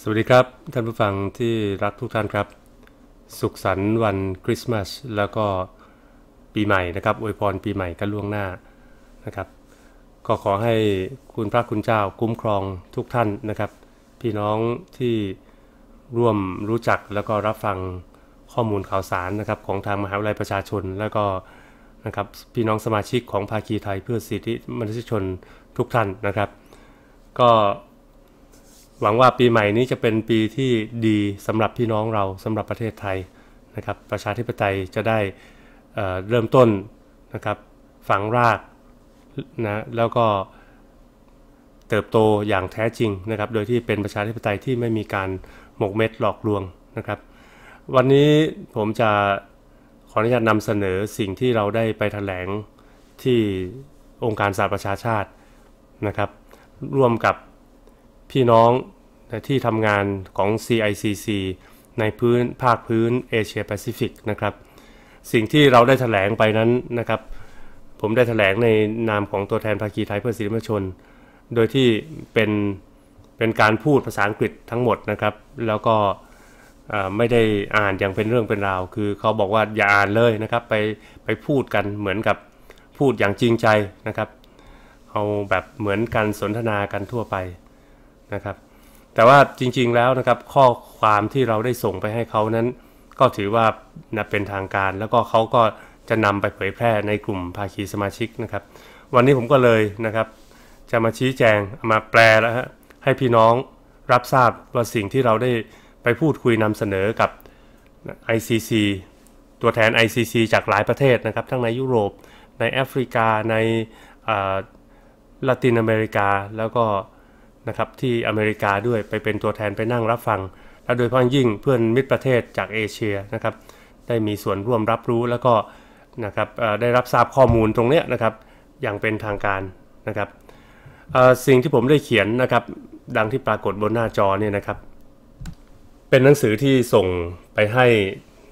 สวัสดีครับ ท่านผู้ฟังที่รักทุกท่านครับ สุขสันต์วันคริสต์มาสแล้วก็ปีใหม่นะครับอวยพรปีใหม่กันล่วงหน้านะครับ ก็ขอให้คุณพระคุณเจ้าคุ้มครองทุกท่านนะครับ พี่น้องที่ร่วมรู้จักแล้วก็รับฟังข้อมูลข่าวสารนะครับของทางมหาวิทยาลัยประชาชนแล้วก็นะครับ พี่น้องสมาชิกของภาคีไทย เพื่อสิทธิมนุษยชนทุกท่านนะครับ ก็หวังว่าปีใหม่นี้จะเป็นปีที่ดีสำหรับพี่น้องเราสำหรับประเทศไทยนะครับประชาธิปไตยจะได้เริ่มต้นนะครับฝังรากนะแล้วก็เติบโตอย่างแท้จริงนะครับโดยที่เป็นประชาธิปไตยที่ไม่มีการหมกเม็ดหลอกลวงนะครับวันนี้ผมจะขออนุญาตนำเสนอสิ่งที่เราได้ไปแถลงที่องค์การสหประชาชาตินะครับร่วมกับพี่น้องที่ทำงานของ CICC ในพื้นภาคพื้นเอเชียแปซิฟิกนะครับ สิ่งที่เราได้ถแถลงไปนั้นนะครับ ผมได้ถแถลงในนามของตัวแทนภาคีไทยเพื่อสิทธิมชน โดยที่เป็นเป็นการพูดภาษาอังกฤษทั้งหมดนะครับ แล้วก็ไม่ได้อ่านอย่างเป็นเรื่องเป็นราว คือเขาบอกว่าอย่าอ่านเลยนะครับ ไปไปพูดกันเหมือนกับพูดอย่างจริงใจนะครับ เอาแบบเหมือนการสนทนากันทั่วไปนะครับแต่ว่าจริงๆแล้วนะครับข้อความที่เราได้ส่งไปให้เขานั้นก็ถือว่าเป็นทางการ แล้วก็เขาก็จะนำไปเผยแพร่ในกลุ่มภาคีสมาชิกนะครับ วันนี้ผมก็เลยนะครับ จะมาชี้แจงมาแปลแล้วฮะให้พี่น้องรับทราบว่าสิ่งที่เราได้ไปพูดคุยนำเสนอกับ ICC ตัวแทน ICC จากหลายประเทศนะครับ ทั้งในยุโรปในแอฟริกาในลาตินอเมริกาแล้วก็นะครับที่อเมริกาด้วยไปเป็นตัวแทนไปนั่งรับฟัง และโดยพ้องยิ่งเพื่อนมิตรประเทศจากเอเชียนะครับได้มีส่วนร่วมรับรู้แล้วก็นะครับได้รับทราบข้อมูลตรงนี้นะครับอย่างเป็นทางการนะครับสิ่งที่ผมได้เขียนนะครับดังที่ปรากฏบนหน้าจอเนี่ยนะครับเป็นหนังสือที่ส่งไปให้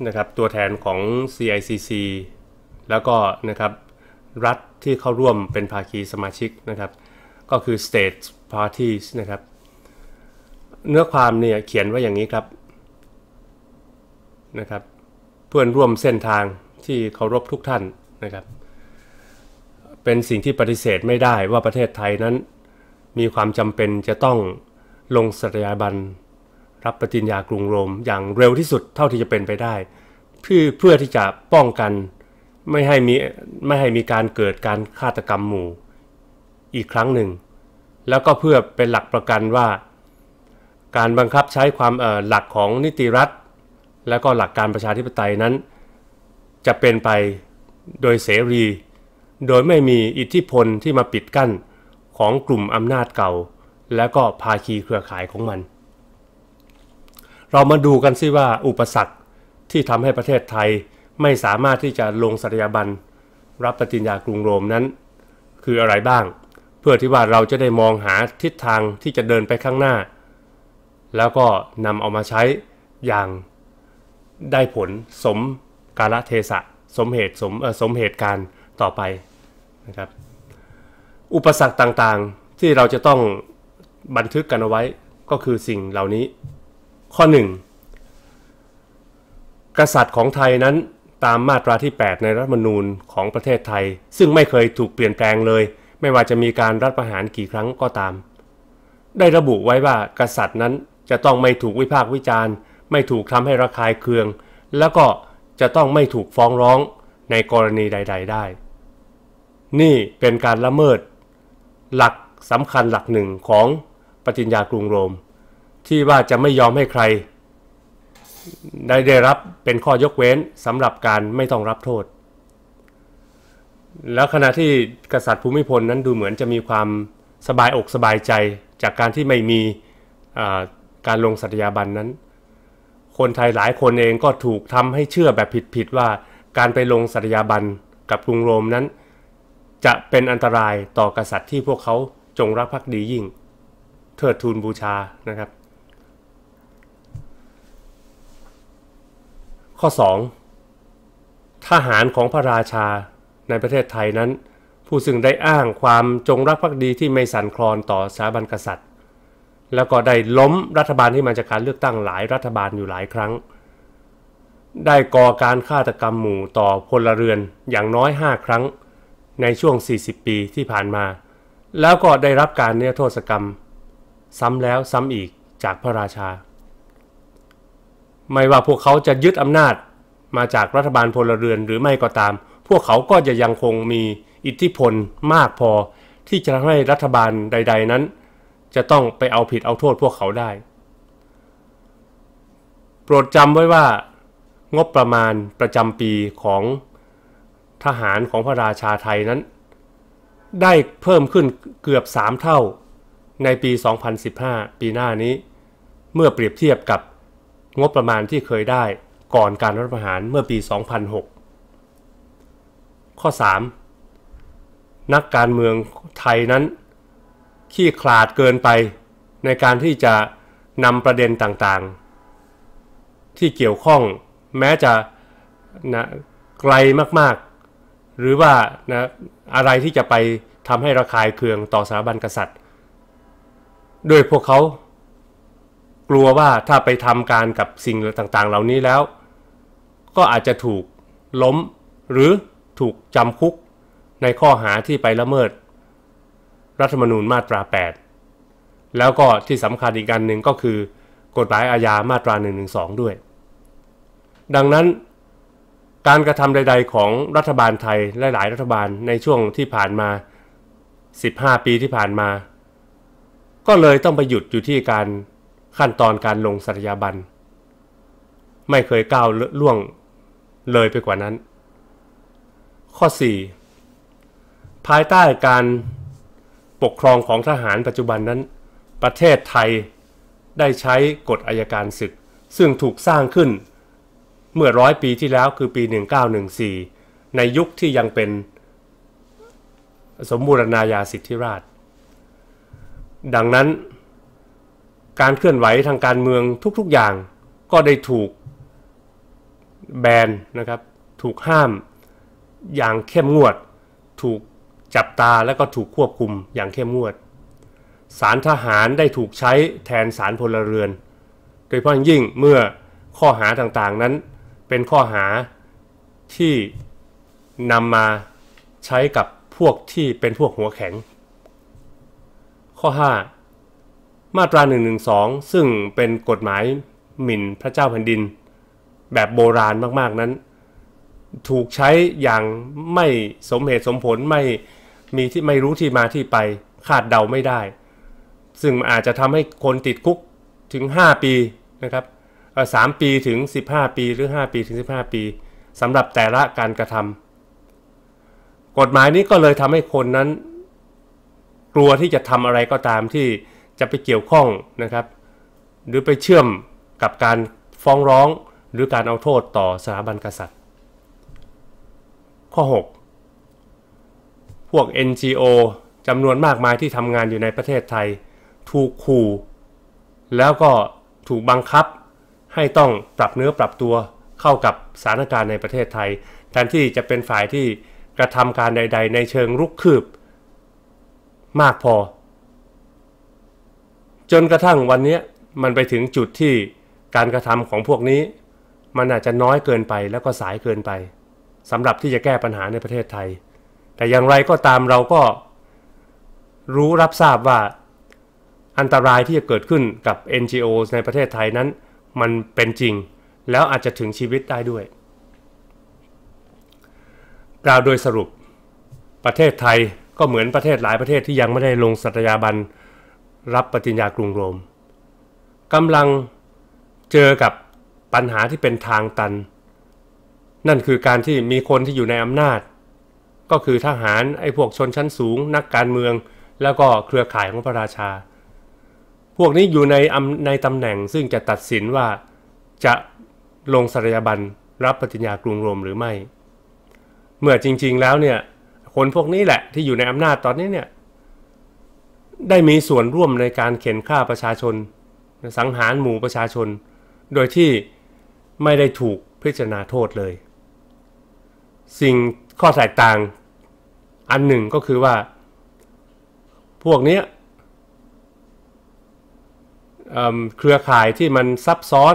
นะครับตัวแทนของ CICC แล้วก็นะครับรัฐที่เข้าร่วมเป็นภาคีสมาชิกนะครับก็คือ State parties นะครับเนื้อความเนี่ยเขียนว่าอย่างนี้ครับนะครับ เพื่อนร่วมเส้นทางที่เคารพทุกท่านนะครับเป็นสิ่งที่ปฏิเสธไม่ได้ว่าประเทศไทยนั้นมีความจำเป็นจะต้องลงสัตยาบัน รับปฏิญญากรุงโรมอย่างเร็วที่สุดเท่าที่จะเป็นไปได้เพื่อเพื่อที่จะป้องกันไม่ให้มีไม่ให้มีการเกิดการฆาตกรรมหมู่อีกครั้งหนึ่งแล้วก็เพื่อเป็นหลักประกันว่า การบังคับใช้ความหลักของนิติรัฐ และก็หลักการประชาธิปไตยนั้น จะเป็นไปโดยเสรี โดยไม่มีอิทธิพลที่มาปิดกั้นของกลุ่มอำนาจเก่า และก็ภาคีเครือข่ายของมัน เรามาดูกันซิว่าอุปสรรคที่ทำให้ประเทศไทยไม่สามารถที่จะลงสัตยาบันรับปฏิญญากรุงโรมนั้น คืออะไรบ้างพื่อที่ว่าเราจะได้มองหาทิศทางที่จะเดินไปข้างหน้า แล้วก็นำเอามาใช้อย่างได้ผลสมกาลเทศะสมเหตุสมสมเหตุการต่อไปนะครับอุปสรรคต่างๆที่เราจะต้องบันทึกกันเอาไว้ก็คือสิ่งเหล่านี้ ข้อ 1 กษัตริย์ของไทยนั้นตามมาตราที่ 8 ในรัฐมนูญของประเทศไทย ซึ่งไม่เคยถูกเปลี่ยนแปลงเลยไม่ว่าจะมีการรัฐประหารกี่ครั้งก็ตาม ได้ระบุไว้ว่ากษัตริย์นั้นจะต้องไม่ถูกวิพากษ์วิจารณ์ ไม่ถูกทำให้ระคายเคืองแล้วก็จะต้องไม่ถูกฟ้องร้องในกรณีใดๆได้ นี่เป็นการละเมิด หลักสำคัญหลักหนึ่งของปฏิญญากรุงโรม ที่ว่าจะไม่ยอมให้ใคร ได้ได้รับเป็นข้อยกเว้นสำหรับการไม่ต้องรับโทษแล้วขณะที่กษัตริย์ภูมิพลนั้นดูเหมือนจะมีความสบายอกสบายใจจากการที่ไม่มีการลงสัตยาบันนั้น คนไทยหลายคนเองก็ถูกทำให้เชื่อแบบผิดๆว่าการไปลงสัตยาบันกับกรุงโรมนั้น จะเป็นอันตรายต่อกษัตริย์ที่พวกเขาจงรักภักดียิ่ง เทิดทูนบูชานะครับ ข้อ 2 ทหารของพระราชาในประเทศไทยนั้น ผู้ซึ่งได้อ้างความจงรักภักดีที่ไม่สั่นคลอนต่อสถาบันกษัตริย์ แล้วก็ได้ล้มรัฐบาลที่มาจากการเลือกตั้งหลายรัฐบาลอยู่หลายครั้ง ได้ก่อการฆาตกรรมหมู่ต่อพลเรือนอย่างน้อย 5 ครั้งในช่วง 40 ปีที่ผ่านมา แล้วก็ได้รับการเนื้อโทษกรรม ซ้ำแล้วซ้ำอีกจากพระราชา ไม่ว่าพวกเขาจะยึดอำนาจมาจากรัฐบาลพลเรือนหรือไม่ก็ตามพวกเขาก็จะยังคงมีอิทธิพลมากพอที่จะทำให้รัฐบาลใดๆนั้น จะต้องไปเอาผิดเอาโทษพวกเขาได้ โปรดจำไว้ว่า งบประมาณประจำปีของทหารของพระราชาไทยนั้น ได้เพิ่มขึ้นเกือบ 3 เท่าในปี 2015 ปีหน้านี้ เมื่อเปรียบเทียบกับงบประมาณที่เคยได้ก่อนการรัฐประหารเมื่อปี 2006ข้อ 3 นักการเมืองไทยนั้นขี้ขลาดเกินไปในการที่จะนำประเด็นต่างๆ ที่เกี่ยวข้องแม้จะนะไกลมากๆ หรือว่านะอะไรที่จะไปทำให้ระคายเคืองต่อสถาบันกษัตริย์ โดยพวกเขา กลัวว่าถ้าไปทำการกับสิ่ง ต่างๆ เหล่านี้แล้ว ก็อาจจะถูกล้มหรือถูกจำคุกในข้อหาที่ไปละเมิดรัฐธรรมนูญมาตรา 8 แล้วก็ที่สำคัญอีกการหนึ่งก็คือกฎหมายอาญามาตรา 112 ด้วย ดังนั้นการกระทำใดๆของรัฐบาลไทยและหลายรัฐบาลในช่วงที่ผ่านมา 15 ปีที่ผ่านมา ก็เลยต้องไปหยุดอยู่ที่การขั้นตอนการลงสัตยาบัน ไม่เคยก้าวล่วงเลยไปกว่านั้นข้อ 4 ภายใต้การปกครองของทหารปัจจุบันนั้น ประเทศไทยได้ใช้กฎอายการศึกซึ่งถูกสร้างขึ้นเมื่อร้อยปีที่แล้วคือปี 1914 ในยุคที่ยังเป็นสมบูรณาญาสิทธิราช ดังนั้นการเคลื่อนไหวทางการเมืองทุกๆอย่าง ก็ได้ถูกแบนนะครับถูกห้ามอย่างเข้มงวดถูกจับตาและก็ถูกควบคุมอย่างเข้มงวด สารทหารได้ถูกใช้แทนสารพลเรือน โดยเฉพาะยิ่งเมื่อข้อหาต่างๆนั้น เป็นข้อหาที่นำมาใช้กับพวกที่เป็นพวกหัวแข็ง ข้อ 5 มาตรา 112 ซึ่งเป็นกฎหมายหมิ่นพระเจ้าแผ่นดิน แบบโบราณมากๆนั้นถูกใช้อย่างไม่สมเหตุสมผลไม่มีที่ไม่รู้ที่มาที่ไปคาดเดาไม่ได้ ซึ่งอาจจะทำให้คนติดคุกถึง 5 ปีนะครับสามปี ถึง 15 ปีหรือ 5 ปีถึง 15 ปีสำหรับแต่ละการกระทำกฎหมายนี้ก็เลยทำให้คนนั้น กลัวที่จะทำอะไรก็ตามที่จะไปเกี่ยวข้องนะครับ หรือไปเชื่อมกับการฟ้องร้องหรือการเอาโทษต่อสถาบันกษัตริย์ข้อ 6 พวก NGO จำนวนมากมายที่ทำงานอยู่ในประเทศไทย ถูกขู่ แล้วก็ถูกบังคับ ให้ต้องปรับเนื้อปรับตัว เข้ากับสถานการณ์ในประเทศไทยแทนที่จะเป็นฝ่ายที่กระทำการใดๆในเชิงรุกคืบมากพอ จนกระทั่งวันนี้มันไปถึงจุดที่การกระทำของพวกนี้มันอาจจะน้อยเกินไปแล้วก็สายเกินไปสำหรับที่จะแก้ปัญหาในประเทศไทย แต่อย่างไรก็ตามเราก็รู้รับทราบว่าอันตรายที่จะเกิดขึ้นกับ NGO ในประเทศไทยนั้นมันเป็นจริง แล้วอาจจะถึงชีวิตได้ด้วยกล่าวโดยสรุปประเทศไทยก็เหมือนประเทศหลายประเทศที่ยังไม่ได้ลงสัตยาบันรับปฏิญญากรุงโรมกำลังเจอกับปัญหาที่เป็นทางตันนั่นคือการที่มีคนที่อยู่ในอำนาจ ก็คือทหารไอ้พวกชนชั้นสูง นักการเมืองแล้วก็เครือข่ายของพระราชา พวกนี้อยู่ในในตำแหน่งซึ่งจะตัดสินว่าจะลงสรยบันรับปฏิญญากรุงโรมหรือไม่ เมื่อจริง ๆ แล้วเนี่ยคนพวกนี้แหละที่อยู่ในอำนาจตอนนี้เนี่ย ได้มีส่วนร่วมในการเข็นฆ่าประชาชน สังหารหมู่ประชาชน โดยที่ไม่ได้ถูกพิจารณาโทษเลยสิ่งข้อแตกต่างอันหนึ่งก็คือว่า พวกนี้ เครือข่ายที่มันซับซ้อน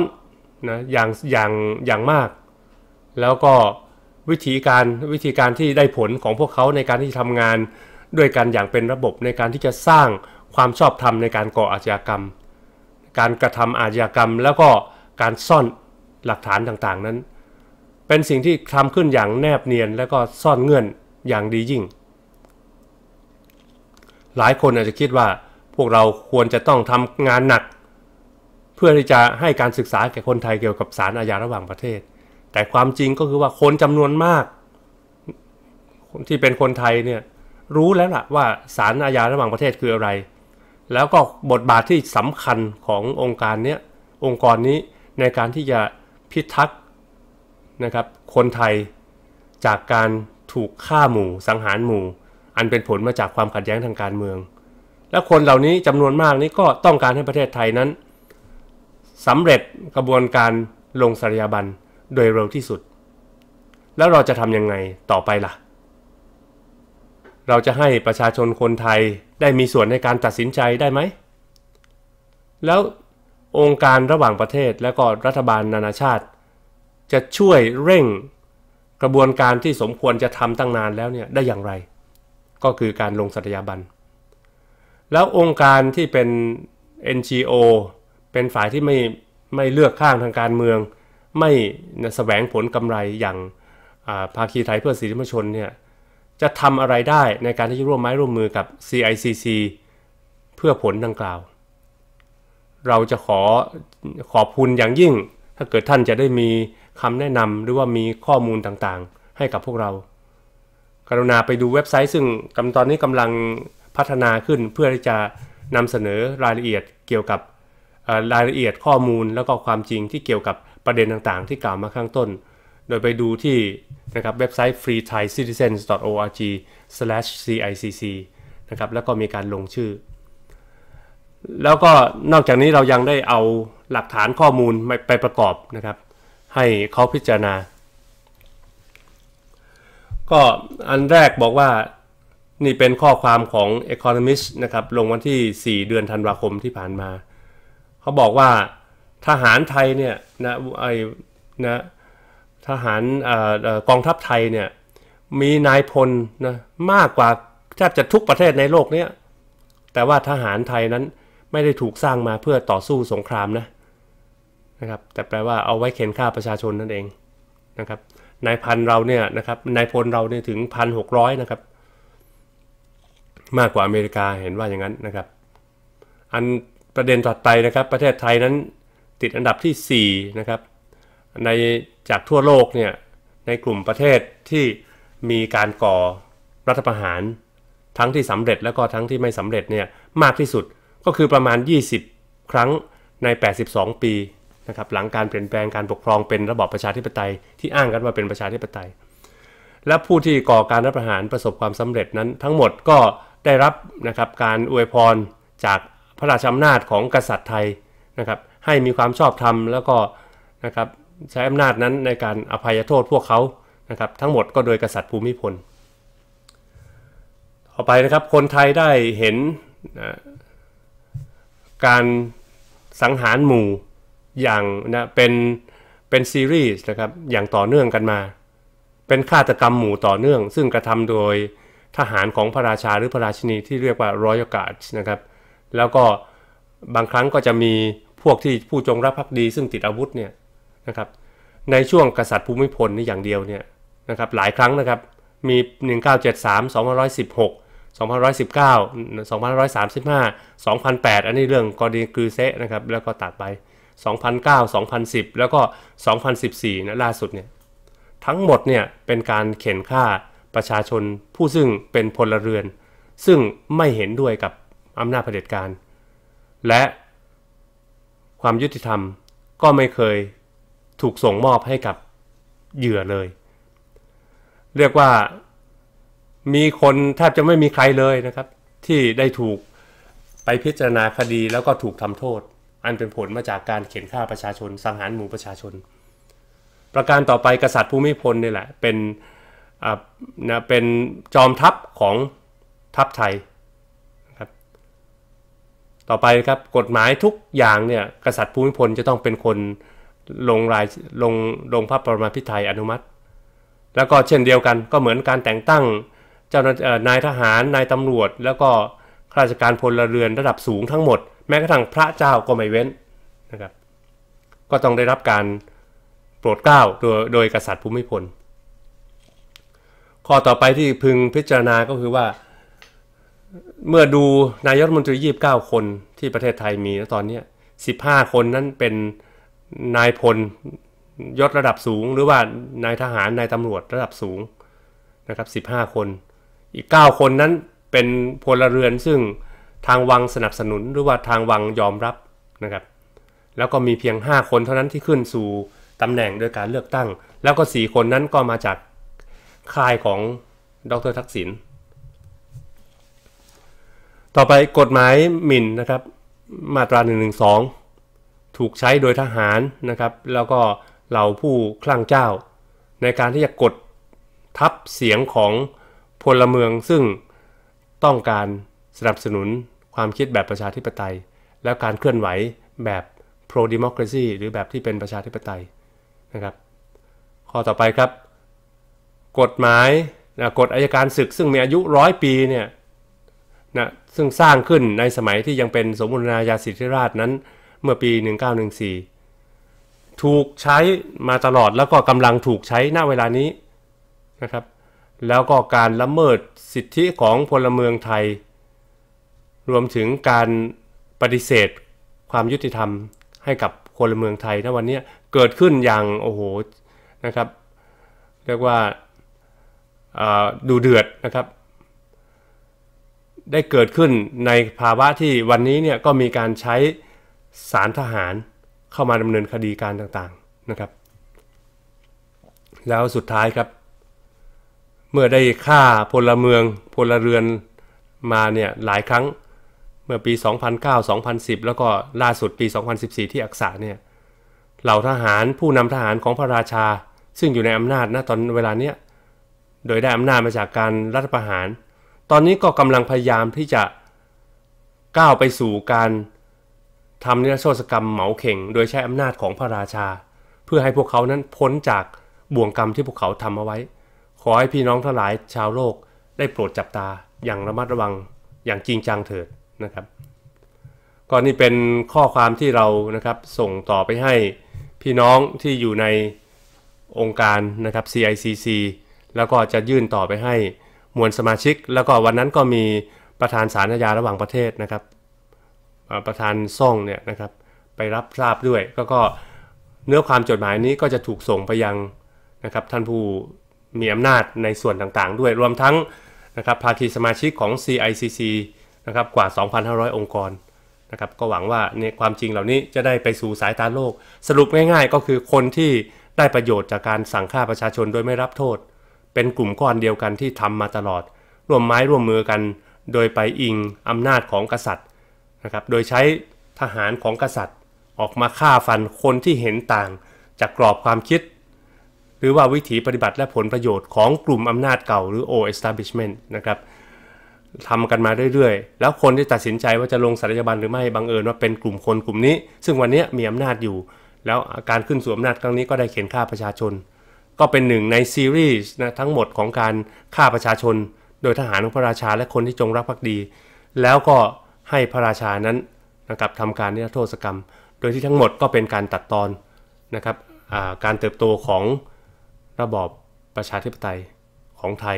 นะอย่างอย่างอย่างมาก แล้วก็วิธีการวิธีการที่ได้ผลของพวกเขาในการที่ทำงานด้วยกันอย่างเป็นระบบในการที่จะสร้างความชอบธรรมในการก่ออาชญากรรม การกระทำอาชญากรรมแล้วก็การซ่อนหลักฐานต่าง ๆนั้นเป็นสิ่งที่ทำขึ้นอย่างแนบเนียนและก็ซ่อนเงื่อนอย่างดียิ่ง หลายคนอาจจะคิดว่าพวกเราควรจะต้องทำงานหนัก เพื่อที่จะให้การศึกษาแก่คนไทยเกี่ยวกับสารอาญาระหว่างประเทศ แต่ความจริงก็คือว่าคนจำนวนมาก ที่เป็นคนไทยเนี่ยรู้แล้วล่ะว่าสารอาญาระหว่างประเทศคืออะไร แล้วก็บทบาทที่สำคัญขององค์การเนี้ยองค์กรนี้ในการที่จะพิทักษ์นะครับคนไทยจากการถูกฆ่าหมู่สังหารหมู่อันเป็นผลมาจากความขัดแย้งทางการเมือง และคนเหล่านี้จำนวนมากนี้ก็ต้องการให้ประเทศไทยนั้น สำเร็จกระบวนการลงสรยาบันโดยเร็วที่สุด แล้วเราจะทำยังไงต่อไปล่ะ เราจะให้ประชาชนคนไทยได้มีส่วนในการตัดสินใจได้ไหมแล้วองค์การระหว่างประเทศ และก็รัฐบาลนานาชาติจะช่วยเร่งกระบวนการที่สมควรจะทำตั้งนานแล้วเนี่ยได้อย่างไร ก็คือการลงสัตยาบัน แล้วองค์การที่เป็น NGO เป็นฝ่ายที่ไม่ไม่เลือกข้างทางการเมือง ไม่แสวงผลกำไรอย่างภาคีไทยเพื่อสิทธิมชนเนี่ยจะทำอะไรได้ในการที่ร่วมไม้ร่วมมือกับ CICC เพื่อผลดังกล่าว เราจะขอขอบคุณอย่างยิ่งถ้าเกิดท่านจะได้มีคำแนะนำหรือว่ามีข้อมูลต่างๆ ให้กับพวกเรา กรุณาไปดูเว็บไซต์ซึ่งกาตอนนี้กำลังพัฒนาขึ้นเพื่อที่จะนำเสนอรายละเอียดเกี่ยวกับรายละเอียดข้อมูล แล้วก็ความจริงที่เกี่ยวกับประเด็นต่าง ๆ ที่กล่าวมาข้างต้น โดยไปดูที่ นะครับ เว็บไซต์ freethaicitizens.org/cicc นะครับ แล้วก็มีการลงชื่อ แล้วก็นอกจากนี้เรายังได้เอาหลักฐานข้อมูลไปประกอบนะครับให้เขาพิจารณา ก็อันแรกบอกว่านี่เป็นข้อความของ Economist นะครับ ลงวันที่ 4 เดือนธันวาคมที่ผ่านมา เขาบอกว่าทหารไทยเนี่ยนะไอ้นะทหารกองทัพไทยเนี่ย มีนายพลนะมากกว่าแทบจะทุกประเทศในโลกเนี้ยแต่ว่าทหารไทยนั้นไม่ได้ถูกสร้างมาเพื่อต่อสู้สงครามนะนะครับแต่แปลว่าเอาไว้เข็นฆ่าประชาชนนั่นเองนะครับนายพันเราเนี่ยนะครับนายพลเราเนี่ยถึงพันหกร้อยนะครับมากกว่าอเมริกาเห็นว่าอย่างนั้นนะครับอันประเด็นต่อไปนะครับ ประเทศไทยนั้นติดอันดับที่4นะครับในจากทั่วโลกเนี่ยในกลุ่มประเทศที่มีการก่อรัฐประหาร ทั้งที่สำเร็จแล้วก็ทั้งที่ไม่สำเร็จเนี่ยมากที่สุดก็คือประมาณ 20 ครั้งใน 82 ปีะครับหลังการเปลี่ยนแปลงการปกครองเป็นระบอบประชาธิปไตยที่อ้างกันว่าเป็นประชาธิปไตย และผู้ที่ก่อการรัฐประหารประสบความสำเร็จนั้น ทั้งหมดก็ได้รับนะครับการอวยพรจากพระราชอำนาจของกษัตริย์ไทยนะครับให้มีความชอบธรรม แล้วก็นะครับใช้อำนาจนั้นในการอภัยโทษพวกเขานะครับ ทั้งหมดก็โดยกษัตริย์ภูมิพล ต่อไปนะครับคนไทยได้เห็นนะการสังหารหมู่อย่างนะเป็นเป็นซีรีส์นะครับอย่างต่อเนื่องกันมา เป็นฆาตกรรมหมู่ต่อเนื่อง ซึ่งกระทำโดยทหารของพระราชาหรือพระราชินีที่เรียกว่ารอยกาดนะครับ แล้วก็บางครั้งก็จะมีพวกที่ผู้จงรักภักดีซึ่งติดอาวุธเนี่ยนะครับในช่วงกษัตริย์ภูมิพลนี่อย่างเดียวเนี่ยนะครับหลายครั้งนะครับ มี 1973 2516 2519 2 1 3 5 2008 อันนี้เรื่องกอดีกือเซะนะครับแล้วก็ตัดไป2009 2010 แล้วก็ 2014นะล่าสุดเนี่ย ทั้งหมดเนี่ยเป็นการเข็นฆ่าประชาชนผู้ซึ่งเป็นพลเรือน ซึ่งไม่เห็นด้วยกับอำนาจเผด็จการ และความยุติธรรมก็ไม่เคยถูกส่งมอบให้กับเหยื่อเลย เรียกว่ามีคนแทบจะไม่มีใครเลยนะครับ ที่ได้ถูกไปพิจารณาคดีแล้วก็ถูกทำโทษอันเป็นผลมาจากการเข็นฆ่าประชาชนสังหารหมู่ประชาชน ประการต่อไปกษัตริย์ภูมิพลนี่แหละเป็นนะเป็นจอมทัพของทัพไทยครับต่อไปครับกฎหมายทุกอย่างเนี่ยกษัตริย์ภูมิพลจะต้องเป็นคนลงรายลงลงพระปรมาพิไทยอนุมัติ แล้วก็เช่นเดียวกันก็เหมือนการแต่งตั้งเจ้านายทหารนายตำรวจ แล้วก็ข้าราชการพลเรือนระดับสูงทั้งหมดแม้กระทั่งพระเจ้าก็ไม่เว้นนะครับ ก็ต้องได้รับการโปรดเกล้าโดยโดยกษัตริย์ภูมิพล ข้อต่อไปที่พึงพิจารณาก็คือว่า เมื่อดูนายกรัฐมนตรี29 คนที่ประเทศไทยมีตอนนี้ 15 คนนั้นเป็นนายพลยศระดับสูง หรือว่านายทหาร นายตำรวจระดับสูงนะครับ 15 คน อีก 9 คนนั้นเป็นพลเรือนซึ่งทางวังสนับสนุนหรือว่าทางวังยอมรับนะครับ แล้วก็มีเพียง 5 คนเท่านั้นที่ขึ้นสู่ตำแหน่งโดยการเลือกตั้ง แล้วก็ 4 คนนั้นก็มาจากค่ายของดรทักษิณต่อไปกฎหมายหมิ่นนะครับ มาตรา1นึถูกใช้โดยทหารนะครับ แล้วก็เหล่าผู้คลั่งเจ้า ในการที่จะกดทับเสียงของพลเมืองซึ่งต้องการสนับสนุนความคิดแบบประชาธิปไตย และการเคลื่อนไหวแบบ pro democracy หรือแบบที่เป็นประชาธิปไตยนะครับข้อต่อไปครับ กฎหมายนะกฎอายการศึกซึ่งมีอายุร้อยปีเนี่ยนะซึ่งสร้างขึ้นในสมัยที่ยังเป็นสมบูรณาญาสิทธิราชนั้น เมื่อปี 1914 ถูกใช้มาตลอดแล้วก็กำลังถูกใช้ณเวลานี้นะครับแล้วก็การละเมิดสิทธิของพลเมืองไทยรวมถึงการปฏิเสธความยุติธรรมให้กับพลเมืองไทยถ้าวันนี้เกิดขึ้นอย่าง โอ้โหนะครับเรียกว่าดูเดือดนะครับได้เกิดขึ้นในภาวะที่วันนี้เนี่ยก็มีการใช้สารทหารเข้ามาดำเนินคดีการต่างๆนะครับแล้วสุดท้ายครับ เมื่อได้ฆ่าพลเมือง พลเรือนมาเนี่ยหลายครั้งเมื่อปี 2009-2010 แล้วก็ล่าสุดปี 2014 ที่อักษะเนี่ย เหล่าทหารผู้นำทหารของพระราชาซึ่งอยู่ในอำนาจนะตอนเวลาเนี้ย โดยได้อำนาจมาจากการรัฐประหาร ตอนนี้ก็กำลังพยายามที่จะ ก้าวไปสู่การทำนิรโทษกรรมเหมาเข่งโดยใช้อำนาจของพระราชา เพื่อให้พวกเขานั้นพ้นจากบ่วงกรรมที่พวกเขาทำเอาไว้ ขอให้พี่น้องทั้งหลายชาวโลกได้โปรดจับตาอย่างระมัดระวังอย่างจริงจังเถิดนะครับก็นี่เป็นข้อความที่เรานะครับส่งต่อไปให้พี่น้องที่อยู่ในองค์การนะครับ CICC แล้วก็จะยื่นต่อไปให้มวลสมาชิกแล้วก็วันนั้นก็มีประธานสารยาระหว่างประเทศนะครับประธานซ่องเนี่ยนะครับไปรับทราบด้วยก็ก็เนื้อความจดหมายนี้ก็จะถูกส่งไปยังนะครับท่านผู้มีอำนาจในส่วนต่างๆ ด้วยรวมทั้งนะครับภาคีสมาชิกของ CICC นะครับกว่า 2,500 องค์กรนะครับ ก็หวังว่าเนี่ยความจริงเหล่านี้จะได้ไปสู่สายตาโลก สรุปง่ายๆก็คือคนที่ได้ประโยชน์จากการสั่งฆ่าประชาชนโดยไม่รับโทษ เป็นกลุ่มก้อนเดียวกันที่ทำมาตลอด ร่วมไม้ร่วมมือกัน โดยไปอิงอำนาจของกษัตริย์นะครับโดยใช้ทหารของกษัตริย์ ออกมาฆ่าฟันคนที่เห็นต่าง จากกรอบความคิด หรือว่าวิถีปฏิบัติและผลประโยชน์ของกลุ่มอำนาจเก่า หรือ o establishment นะครับทำกันมาเรื่อยๆ แล้วคนที่ตัดสินใจว่าจะลงสัตยบันหรือไม่ บังเอิญว่าเป็นกลุ่มคนกลุ่มนี้ ซึ่งวันนี้มีอำนาจอยู่ แล้วการขึ้นสู่อำนาจครั้งนี้ก็ได้เข็นฆ่าประชาชน ก็เป็นหนึ่งในซีรีส์นะทั้งหมดของการฆ่าประชาชนโดยทหารของพระราชาและคนที่จงรักภักดี แล้วก็ให้พระราชานั้นนะครับทำการนิรโทษกรรม โดยที่ทั้งหมดก็เป็นการตัดตอนนะครับการเติบโตของระบอบประชาธิปไตยของไทย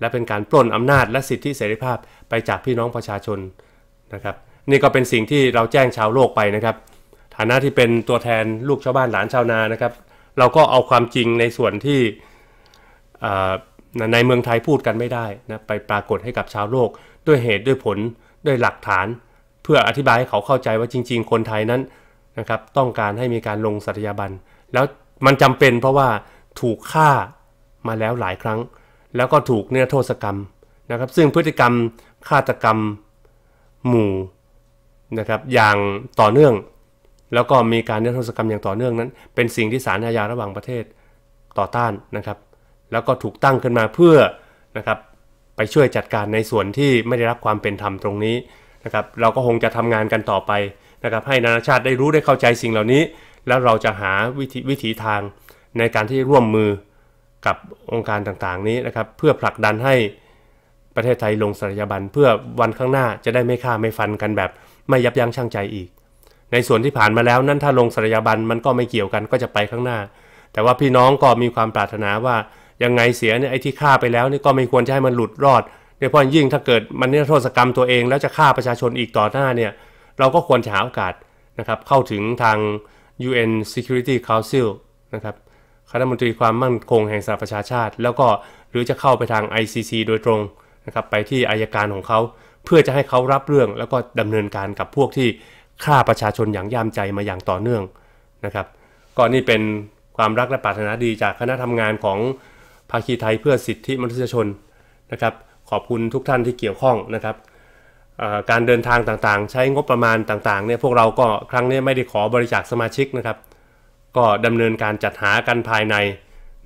และเป็นการปล้นอำนาจและสิทธิเสรีภาพไปจากพี่น้องประชาชนนะครับนี่ก็เป็นสิ่งที่เราแจ้งชาวโลกไปนะครับฐานะที่เป็นตัวแทนลูกชาวบ้านหลานชาวนานะครับ เราก็เอาความจริงในส่วนที่ในเมืองไทยพูดกันไม่ได้นะไปปรากฏให้กับชาวโลก ด้วยเหตุด้วยผลด้วยหลักฐานเพื่ออธิบายให้เขาเข้าใจว่าจริงๆ คนไทยนั้นนะครับต้องการให้มีการลงสัตยาบันแล้วมันจำเป็นเพราะว่าถูกฆ่ามาแล้วหลายครั้งแล้วก็ถูกเนื้อโทษกรรมนะครับซึ่งพฤติกรรมฆาตกรรมหมู่นะครับอย่างต่อเนื่อง แล้วก็มีการเนื้อโทษกรรมอย่างต่อเนื่องนั้น เป็นสิ่งที่ศาลอาญาระหว่างประเทศต่อต้านนะครับแล้วก็ถูกตั้งขึ้นมาเพื่อนะครับไปช่วยจัดการในส่วนที่ไม่ได้รับความเป็นธรรมตรงนี้นะครับเราก็คงจะทำงานกันต่อไปนะครับให้นานาชาติได้รู้ได้เข้าใจสิ่งเหล่านี้ แล้วเราจะหาวิธีวิถีทางในการที่ร่วมมือับองค์การต่างๆนี้นะครับเพื่อผลักดันให้ประเทศไทยลงสัญญาบันเพื่อวันข้างหน้าจะได้ไม่ฆ่าไม่ฟันกันแบบไม่ยับยั้งชั่งใจอีก ในส่วนที่ผ่านมาแล้วนั้นถ้าลงสัญญาบันมันก็ไม่เกี่ยวกันก็จะไปข้างหน้า แต่ว่าพี่น้องก็มีความปรารถนาว่ายังไงเสียเนี่ยไอ้ที่ฆ่าไปแล้วนี่ก็ไม่ควรจะให้มันหลุดรอดโดยเฉพาะยิ่งถ้าเกิดมันนิรโทษกรรมตัวเอง แล้วจะฆ่าประชาชนอีกต่อหน้าเนี่ยเราก็ควรจะหาโอกาสนะครับเข้าถึงทาง UN Security Council นะครับคณะมนตรีความมั่นคงแห่งสหประชาชาติ แล้วก็หรือจะเข้าไปทาง ICC โดยตรงนะครับไปที่อายการของเขาเพื่อจะให้เขารับเรื่อง แล้วก็ดำเนินการกับพวกที่ฆ่าประชาชนอย่างย่ามใจมาอย่างต่อเนื่องนะครับก็นี่เป็นความรักและปรารถนาดีจากคณะทำงานของภาคีไทยเพื่อสิทธิมนุษยชนนะครับขอบคุณทุกท่านที่เกี่ยวข้องนะครับการเดินทางต่างๆ ใช้งบประมาณต่างๆเนี่ยพวกเราก็ครั้งนี้ไม่ได้ขอบริจาคสมาชิกนะครับ็ดำเนินการจัดหากันภายใน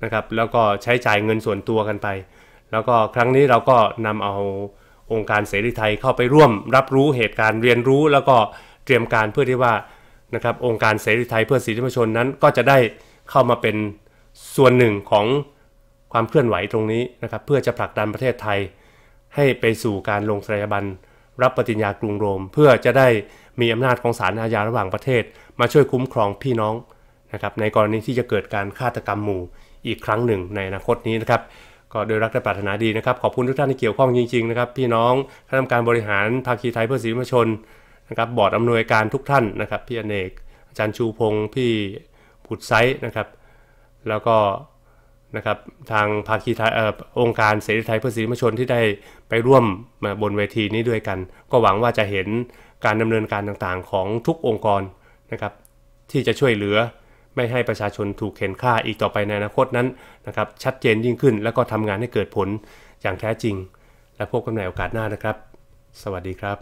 นะครับ แล้วก็ใช้จ่ายเงินส่วนตัวกันไป แล้วก็ครั้งนี้เราก็นำเอาองค์การเสรีไทยเข้าไปร่วม รับรู้เหตุการณ์เรียนรู้ แล้วก็เตรียมการเพื่อที่ว่า นะครับองค์การเสรีไทย เพื่อสิทธิมชนนั้น ก็จะได้เข้ามาเป็นส่วนหนึ่งของความเคลื่อนไหวตรงนี้นะครับ เพื่อจะผลักดันประเทศไทย ให้ไปสู่การลงสถาบันรับปฏิญญากรุงโรม เพื่อจะได้มีอำนาจของศาลอาญาระหว่างประเทศ มาช่วยคุ้มครองพี่น้องะครับในกรณีที่จะเกิดการฆาตกรรมหมู่อีกครั้งหนึ่งในอนาคตนี้นะครับ ก็โดยรักและปรารถนาดีนะครับขอบคุณทุกท่านที่เกี่ยวข้องจริงๆนะครับพี่น้องข้าราชการบริหารภาคีไทยเพื่อสิทธิมชนนะครับบอร์ดอำนวยการทุกท่านนะครับพี่อเนกอาจารย์ชูพงศ์พี่ผุดไซส์นะครับแล้วก็นะครับทางภาคีไทยองค์การเสรีไทยเพื่อสิทธิมชนที่ได้ไปร่วมมาบนเวทีนี้ด้วยกัน ก็หวังว่าจะเห็นการดำเนินการต่างๆของทุกองค์กรนะครับที่จะช่วยเหลือไม่ให้ประชาชนถูกเข็นฆ่าอีกต่อไปในอนาคตนั้นนะครับ ชัดเจนยิ่งขึ้นแล้วก็ทำงานให้เกิดผลอย่างแท้จริง และพบกันในโอกาสหน้านะครับ สวัสดีครับ